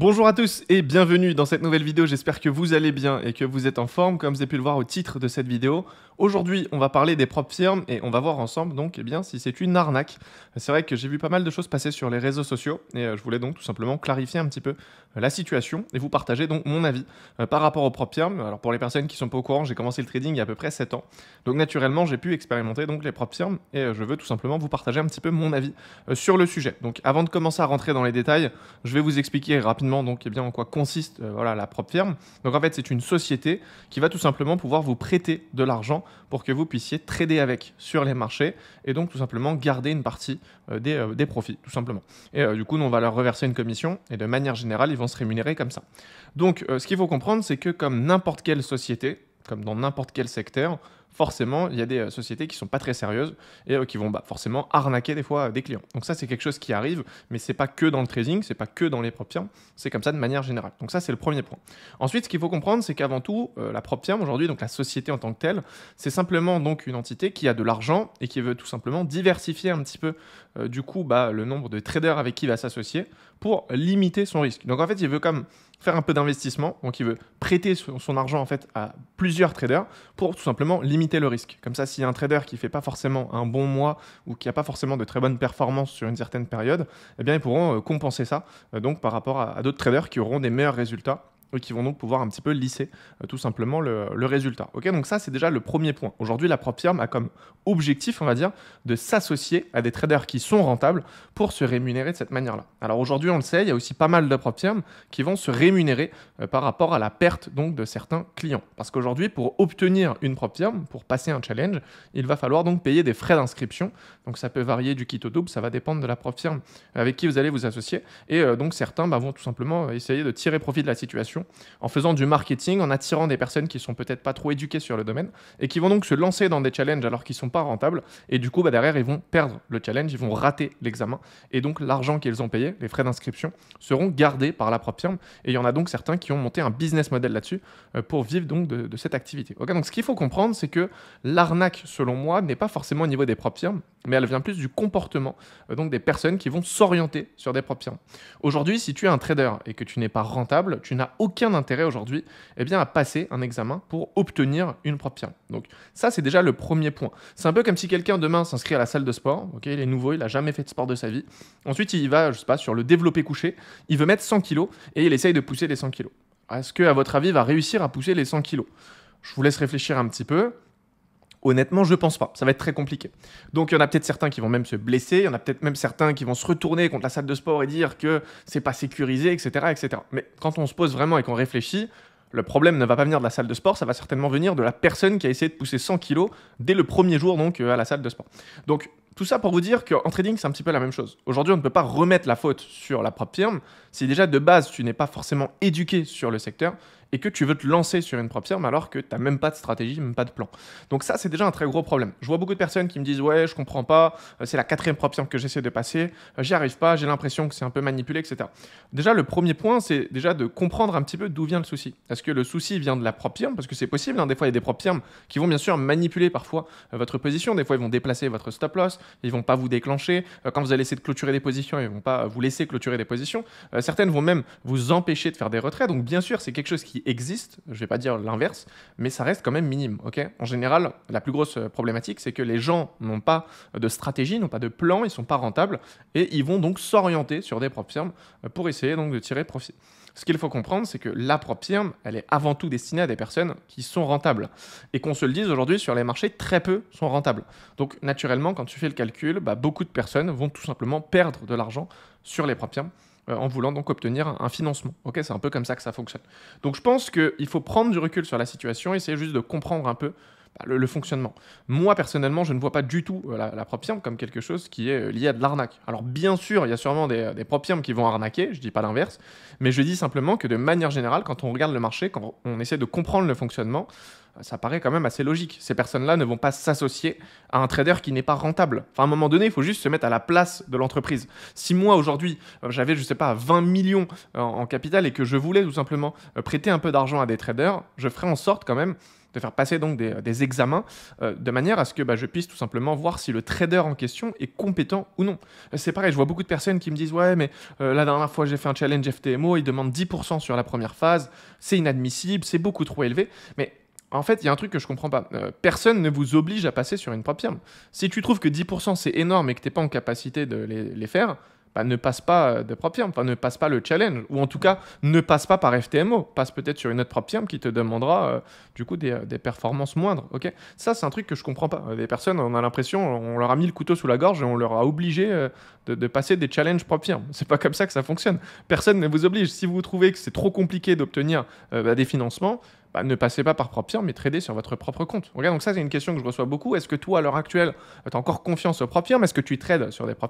Bonjour à tous et bienvenue dans cette nouvelle vidéo, j'espère que vous allez bien et que vous êtes en forme comme vous avez pu le voir au titre de cette vidéo. Aujourd'hui on va parler des propres firmes et on va voir ensemble donc eh bien, si c'est une arnaque. C'est vrai que j'ai vu pas mal de choses passer sur les réseaux sociaux et euh, je voulais donc tout simplement clarifier un petit peu euh, la situation et vous partager donc mon avis euh, par rapport aux propres firmes. Alors pour les personnes qui sont pas au courant, j'ai commencé le trading il y a à peu près 7 ans. Donc naturellement j'ai pu expérimenter donc les propres firmes et je veux tout simplement vous partager un petit peu mon avis sur le sujet. Donc avant de commencer à rentrer dans les détails, je vais vous expliquer rapidement donc et eh bien, en quoi consiste euh, voilà, la propre firme. Donc en fait, c'est une société qui va tout simplement pouvoir vous prêter de l'argent pour que vous puissiez trader avec sur les marchés et donc tout simplement garder une partie euh, euh, des, profits, tout simplement. Et du coup, on va leur reverser une commission et de manière générale, ils vont se rémunérer comme ça. Donc ce qu'il faut comprendre, c'est que comme n'importe quelle société, comme dans n'importe quel secteur, forcément, il y a des euh, sociétés qui sont pas très sérieuses et euh, qui vont bah, forcément arnaquer des fois euh, des clients. Donc ça, c'est quelque chose qui arrive, mais c'est pas que dans le trading, c'est pas que dans les prop c'est comme ça de manière générale. Donc ça, c'est le premier point. Ensuite, ce qu'il faut comprendre, c'est qu'avant tout, la prop aujourd'hui, donc la société en tant que telle, c'est simplement donc une entité qui a de l'argent et qui veut tout simplement diversifier un petit peu du coup bah, le nombre de traders avec qui va s'associer pour limiter son risque. Donc en fait, il veut comme faire un peu d'investissement, donc il veut prêter son argent en fait à plusieurs traders pour tout simplement limiter le risque. Comme ça, s'il y a un trader qui ne fait pas forcément un bon mois ou qui n'a pas forcément de très bonnes performances sur une certaine période, eh bien ils pourront euh, compenser ça euh, donc par rapport à d'autres traders qui auront des meilleurs résultats et euh, qui vont donc pouvoir un petit peu lisser euh, tout simplement le, résultat. donc ça, c'est déjà le premier point. Aujourd'hui, la propre firme a comme objectif, on va dire, de s'associer à des traders qui sont rentables pour se rémunérer de cette manière-là. Alors aujourd'hui, on le sait, il y a aussi pas mal de propres firmes qui vont se rémunérer euh, par rapport à la perte donc de certains clients. Parce qu'aujourd'hui, pour obtenir une propre firme, pour passer un challenge, il va falloir donc payer des frais d'inscription. Donc ça peut varier du kit au double, ça va dépendre de la propre firm avec qui vous allez vous associer. Et donc certains bah, vont tout simplement essayer de tirer profit de la situation en faisant du marketing, en attirant des personnes qui sont peut-être pas trop éduquées sur le domaine et qui vont donc se lancer dans des challenges alors qu'ils sont pas rentables. Et du coup, bah, derrière, ils vont perdre le challenge, ils vont rater l'examen. Et donc, l'argent qu'ils ont payé, les frais d'inscription, seront gardés par la propre firme. Et il y en a donc certains qui ont monté un business model là-dessus euh, pour vivre donc de, cette activité. donc, ce qu'il faut comprendre, c'est que l'arnaque, selon moi, n'est pas forcément au niveau des propres firmes, mais elle vient plus du comportement euh, donc des personnes qui vont s'orienter sur des propres firmes. Aujourd'hui, si tu es un trader et que tu n'es pas rentable, tu n'as aucun aucun intérêt aujourd'hui eh bien, à passer un examen pour obtenir une propre pierre. Donc ça, c'est déjà le premier point. C'est un peu comme si quelqu'un demain s'inscrit à la salle de sport, ok, il est nouveau, il n'a jamais fait de sport de sa vie. Ensuite, il va, je sais pas, sur le développé couché, il veut mettre 100 kilos et il essaye de pousser les 100 kilos. Est-ce que, à votre avis, il va réussir à pousser les 100 kilos Je vous laisse réfléchir un petit peu. Honnêtement, je ne pense pas. Ça va être très compliqué. Donc, il y en a peut-être certains qui vont même se blesser. Il y en a peut-être même certains qui vont se retourner contre la salle de sport et dire que c'est pas sécurisé, etc., etc. Mais quand on se pose vraiment et qu'on réfléchit, le problème ne va pas venir de la salle de sport, ça va certainement venir de la personne qui a essayé de pousser 100 kilos dès le premier jour donc euh, à la salle de sport. Donc tout ça pour vous dire qu'en trading, c'est un petit peu la même chose. Aujourd'hui, on ne peut pas remettre la faute sur la propre firme. Si déjà de base, tu n'es pas forcément éduqué sur le secteur, et que tu veux te lancer sur une propre firme alors que tu n'as même pas de stratégie, même pas de plan. Donc ça, c'est déjà un très gros problème. Je vois beaucoup de personnes qui me disent ouais, je comprends pas, euh, c'est la quatrième propre firme que j'essaie de passer, euh, j'y arrive pas, j'ai l'impression que c'est un peu manipulé, etc. Déjà, le premier point, c'est déjà de comprendre un petit peu d'où vient le souci. Est-ce que le souci vient de la propre firme Parce que c'est possible, hein, des fois il y a des propres firmes qui vont bien sûr manipuler parfois euh, votre position, des fois ils vont déplacer votre stop loss, ils vont pas vous déclencher. Quand vous allez essayer de clôturer des positions, ils vont pas vous laisser clôturer des positions. Certaines vont même vous empêcher de faire des retraits. Donc bien sûr, c'est quelque chose qui existe, je ne vais pas dire l'inverse, mais ça reste quand même minime. ok en général, la plus grosse euh, problématique, c'est que les gens n'ont pas de stratégie, n'ont pas de plan, ils ne sont pas rentables, et ils vont donc s'orienter sur des propres firmes euh, pour essayer donc de tirer profit. Ce qu'il faut comprendre, c'est que la propre firme, elle est avant tout destinée à des personnes qui sont rentables. Et qu'on se le dise aujourd'hui, sur les marchés, très peu sont rentables. Donc naturellement, quand tu fais le calcul, bah, beaucoup de personnes vont tout simplement perdre de l'argent sur les propres firmes euh, en voulant donc obtenir un financement. Ok, c'est un peu comme ça que ça fonctionne. Donc je pense qu'il faut prendre du recul sur la situation, essayer juste de comprendre un peu bah, le, fonctionnement. Moi, personnellement, je ne vois pas du tout euh, la, la comme quelque chose qui est euh, lié à de l'arnaque. Alors, bien sûr, il y a sûrement des, euh, des qui vont arnaquer, je dis pas l'inverse, mais je dis simplement que de manière générale, quand on regarde le marché, quand on essaie de comprendre le fonctionnement, ça paraît quand même assez logique. Ces personnes-là ne vont pas s'associer à un trader qui n'est pas rentable. Enfin, à un moment donné, il faut juste se mettre à la place de l'entreprise. Si moi, aujourd'hui, j'avais, je ne sais pas, 20 millions en capital et que je voulais tout simplement prêter un peu d'argent à des traders, je ferais en sorte quand même faire passer donc des, euh, examens euh, de manière à ce que bah, je puisse tout simplement voir si le trader en question est compétent ou non. C'est pareil, je vois beaucoup de personnes qui me disent ouais mais euh, la dernière fois j'ai fait un challenge FTMO, il demande 10% sur la première phase, c'est inadmissible, c'est beaucoup trop élevé, mais en fait, il y a un truc que je comprends pas. personne ne vous oblige à passer sur une propre firme. Si tu trouves que 10% c'est énorme et que tu n'es pas en capacité de les faire, ne passe pas euh, de propre firme, enfin, ne passe pas le challenge, ou en tout cas ne passe pas par FTMO, passe peut-être sur une autre propre firme qui te demandera euh, du coup euh, des, performances moindres. Ok, ça c'est un truc que je comprends pas. Des personnes, on a l'impression, on leur a mis le couteau sous la gorge et on leur a obligé de, passer des challenges propre firme. C'est pas comme ça que ça fonctionne. Personne ne vous oblige. Si vous trouvez que c'est trop compliqué d'obtenir bah, des financements, bah, ne passez pas par propre mais tradez sur votre propre compte. Regarde, donc ça, c'est une question que je reçois beaucoup. Est-ce que toi, à l'heure actuelle, tu as encore confiance au mais Est-ce que tu trades sur des propres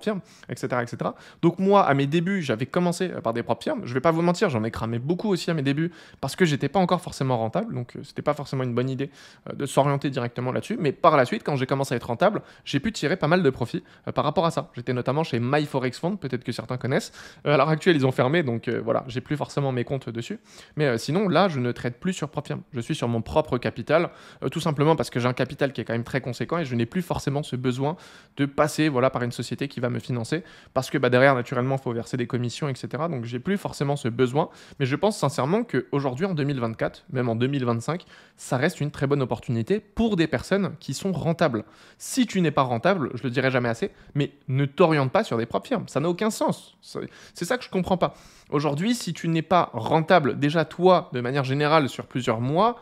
etc., etc. Donc moi, à mes débuts, j'avais commencé euh, par des propres Je ne vais pas vous mentir, j'en ai cramé beaucoup aussi à mes débuts parce que j'étais pas encore forcément rentable. Donc euh, ce n'était pas forcément une bonne idée euh, de s'orienter directement là-dessus. Mais par la suite, quand j'ai commencé à être rentable, j'ai pu tirer pas mal de profits par rapport à ça. J'étais notamment chez MyForexFund peut-être que certains connaissent. à l'heure actuelle, ils ont fermé, donc voilà, j'ai plus forcément mes comptes dessus. Mais sinon, là, je ne trade plus sur je suis sur mon propre capital, euh, tout simplement parce que j'ai un capital qui est quand même très conséquent et je n'ai plus forcément ce besoin de passer voilà, par une société qui va me financer parce que bah, derrière, naturellement, il faut verser des commissions, etc. Donc, j'ai plus forcément ce besoin. Mais je pense sincèrement qu'aujourd'hui, en 2024, même en 2025, ça reste une très bonne opportunité pour des personnes qui sont rentables. Si tu n'es pas rentable, je le dirai jamais assez, mais ne t'oriente pas sur des propres firmes. Ça n'a aucun sens. C'est ça que je comprends pas. Aujourd'hui, si tu n'es pas rentable, déjà toi, de manière générale, sur plusieurs moi,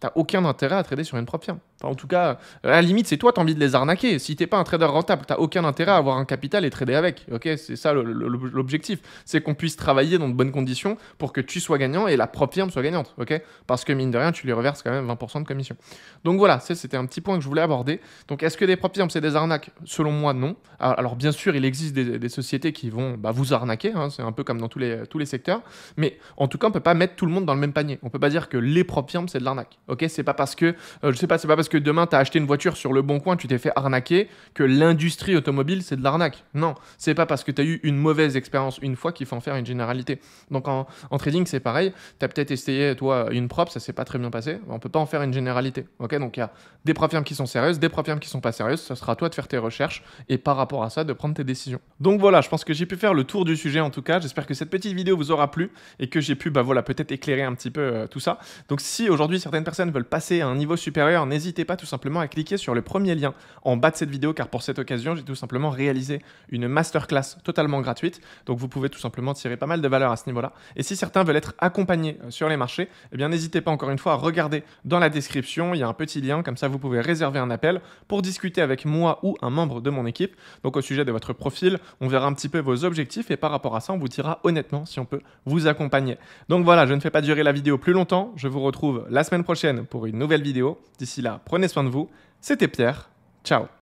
t'as tu aucun intérêt à trader sur une propre firme. Enfin, en tout cas, à la limite, c'est toi, as envie de les arnaquer. Si t'es pas un trader rentable, t'as aucun intérêt à avoir un capital et trader avec. Ok, c'est ça l'objectif. C'est qu'on puisse travailler dans de bonnes conditions pour que tu sois gagnant et la propre firme soit gagnante. Ok, parce que mine de rien, tu lui reverses quand même 20% de commission. Donc voilà, c'était un petit point que je voulais aborder. Donc est-ce que des propres firmes c'est des arnaques Selon moi, non. Alors bien sûr, il existe des, sociétés qui vont bah, vous arnaquer. Hein, c'est un peu comme dans tous les tous les secteurs. Mais en tout cas, on peut pas mettre tout le monde dans le même panier. On peut pas dire que les propres firmes c'est de l'arnaque. Ok, c'est pas parce que euh, je sais pas, c'est pas parce que demain tu as acheté une voiture sur le bon coin, tu t'es fait arnaquer, que l'industrie automobile c'est de l'arnaque. Non, c'est pas parce que tu as eu une mauvaise expérience une fois qu'il faut en faire une généralité. Donc en, trading c'est pareil, Tu as peut-être essayé toi une prop, ça s'est pas très bien passé, on peut pas en faire une généralité. Ok, donc il y a des prop qui sont sérieuses, des prop qui sont pas sérieuses, ça sera à toi de faire tes recherches et par rapport à ça de prendre tes décisions. Donc voilà, je pense que j'ai pu faire le tour du sujet en tout cas. J'espère que cette petite vidéo vous aura plu et que j'ai pu bah voilà peut-être éclairer un petit peu euh, tout ça. Donc si aujourd'hui certaines personnes veulent passer à un niveau supérieur, n'hésite n'hésitez pas tout simplement à cliquer sur le premier lien en bas de cette vidéo car pour cette occasion, j'ai tout simplement réalisé une masterclass totalement gratuite. Donc vous pouvez tout simplement tirer pas mal de valeur à ce niveau-là. Et si certains veulent être accompagnés euh, sur les marchés, eh bien n'hésitez pas encore une fois à regarder dans la description, il y a un petit lien comme ça vous pouvez réserver un appel pour discuter avec moi ou un membre de mon équipe. Donc au sujet de votre profil, on verra un petit peu vos objectifs et par rapport à ça, on vous dira honnêtement si on peut vous accompagner. Donc voilà, je ne fais pas durer la vidéo plus longtemps. Je vous retrouve la semaine prochaine pour une nouvelle vidéo. D'ici là, Prenez soin de vous. C'était Pierre. Ciao